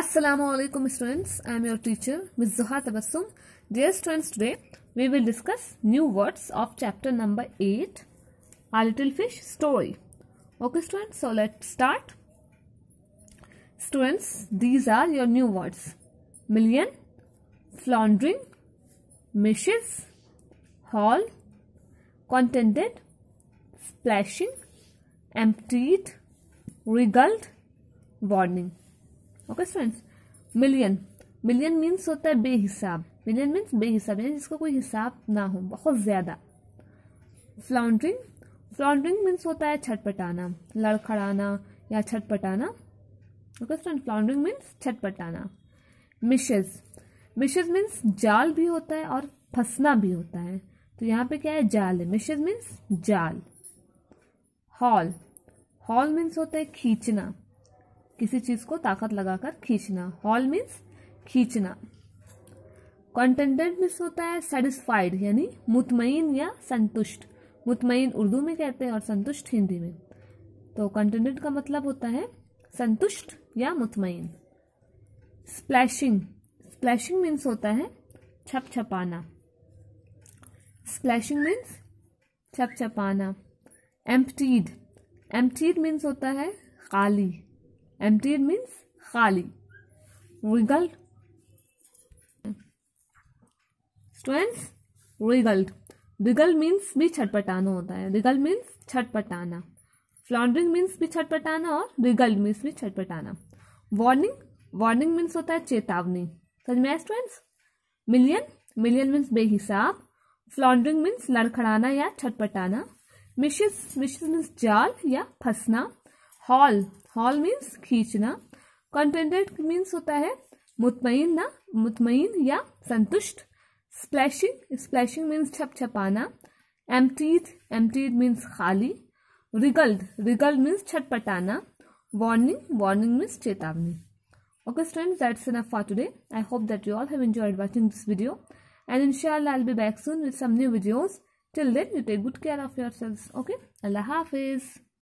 Assalamu alaikum students, I am your teacher Ms. Zuha Tabassum. Dear students, today we will discuss new words of chapter number 8, "A Little Fish Story. Okay students, so let's start. Students, these are your new words. Million, floundering, meshes, hall, contented, splashing, emptied, wriggled, warning. Okay students million million means होता है बेहिसाब million means बेहिसाब यानी जिसका कोई हिसाब ना हो बहुत ज़्यादा फ्लाउंड्रिंग फ्लाउंड्रिंग मीन्स होता है छटपटाना लड़खड़ाना या छटपटाना ओके स्टूडेंट फ्लाउंड्रिंग मीन्स छटपटाना मिशेज मिशेज मीन्स जाल भी होता है और फंसना भी होता है तो यहाँ पे क्या है जाल है मिशेज मीन्स जाल हॉल हॉल मीन्स होता है खींचना किसी चीज को ताकत लगाकर खींचना हॉल मीन्स खींचना कॉन्टेंटेड मीन्स होता है सेटिस्फाइड यानी मुतमईन या संतुष्ट मुतमईन उर्दू में कहते हैं और संतुष्ट हिंदी में तो कॉन्टेंटेड का मतलब होता है संतुष्ट या मुतमईन स्प्लैशिंग स्प्लैशिंग मीन्स होता है छप छपाना स्प्लैशिंग मीन्स छप छपाना एम्पटीड एम्पटीड मीन्स होता है खाली एम्प्टीड मीन्स खाली wriggled students wriggled wriggle means भी छटपटाना होता है रिगल मीन्स छटपटाना फ्लॉन्ड्रिंग मीन्स भी छटपटाना और रिगल्ड मीन्स भी छटपटाना वार्निंग वार्निंग मीन्स होता है चेतावनी समझ में स्टूडेंट्स मिलियन मिलियन मीन्स बेहिसाब फ्लॉन्ड्रिंग मीन्स लड़खड़ाना या छटपटाना मिशिस मिशिस मीन्स जाल या फंसना हॉल हॉल मीन्स खींचना कॉन्फिडेंट मीन्स होता है मुतमिन ना मुतमिन या संतुष्ट स्प्लैशिंग स्प्लैशिंग मीन्स छप छपाना एम्प्टीड एम्प्टीड मीन्स खाली रिगल्ड रिगल्ड मीन्स छटपटाना वार्निंग वार्निंग मीन्स चेतावनी okay student that's in for today I hope that you all have enjoyed watching this video and इनशाला I be back soon with some new videos till then you take good care of your selves okay अल्लाह हाफिज़